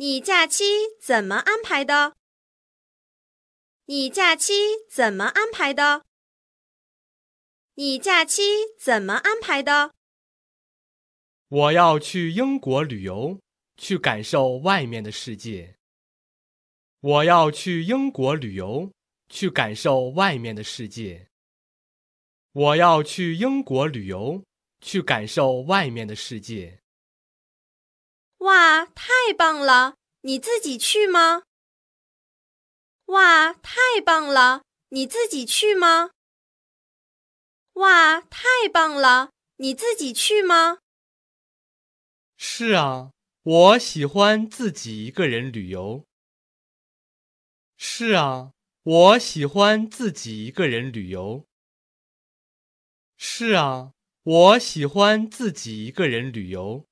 你假期怎么安排的？你假期怎么安排的？你假期怎么安排的？我要去英国旅游，去感受外面的世界。我要去英国旅游，去感受外面的世界。我要去英国旅游，去感受外面的世界。哇，太棒了！你自己去吗？哇，太棒了！你自己去吗？哇，太棒了！你自己去吗？是啊，我喜欢自己一个人旅游。是啊，我喜欢自己一个人旅游。是啊，我喜欢自己一个人旅游。